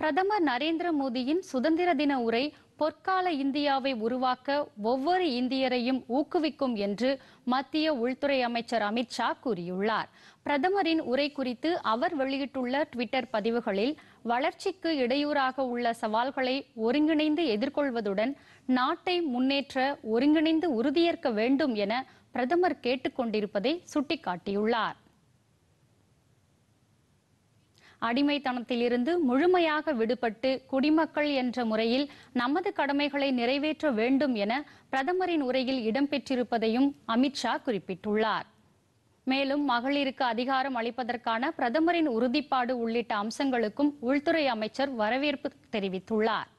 பிரதமர் நரேந்திர மோடியின் சுதந்திர தின உரை பொற்கால இந்தியாவை உருவாக்க ஒவ்வொரு இந்தியரையும் ஊக்குவிக்கும் என்று மத்திய உள்துறை அமைச்சர் அமித்ஷா கூறியுள்ளார் பிரதமரின் உரை குறித்து அவர் வெளியிட்டுள்ள டுவிட்டர் பதிவுகளில் வளர்ச்சிக்கு இடையூறாக உள்ள சவால்களை ஒருங்கிணைந்து எதிர்கொள்வதுடன் நாட்டை முன்னேற்ற ஒருங்கிணைந்து உறுதியேற்க வேண்டும் என பிரதமர் கேட்டுக்கொண்டிருப்பதை சுட்டிக்காட்டியுள்ளார் அடிமைத்தனத்திலிருந்து முழுமையாக விடுபட்டு குடிமக்கள் என்ற முறையில் நமது கடமைகளை நிறைவேற்ற வேண்டும் என பிரதமரின் உரையில் இடம்பெற்றிருப்பதையும் அமித்ஷா குறிப்பிட்டுள்ளார் மேலும் மகளிருக்கு அதிகாரம் அளிப்பதற்கான பிரதமரின் உறுதிப்பாடு உள்ளிட்ட அம்சங்களுக்கும் உள்துறை அமைச்சர் வரவேற்பு தெரிவித்துள்ளார்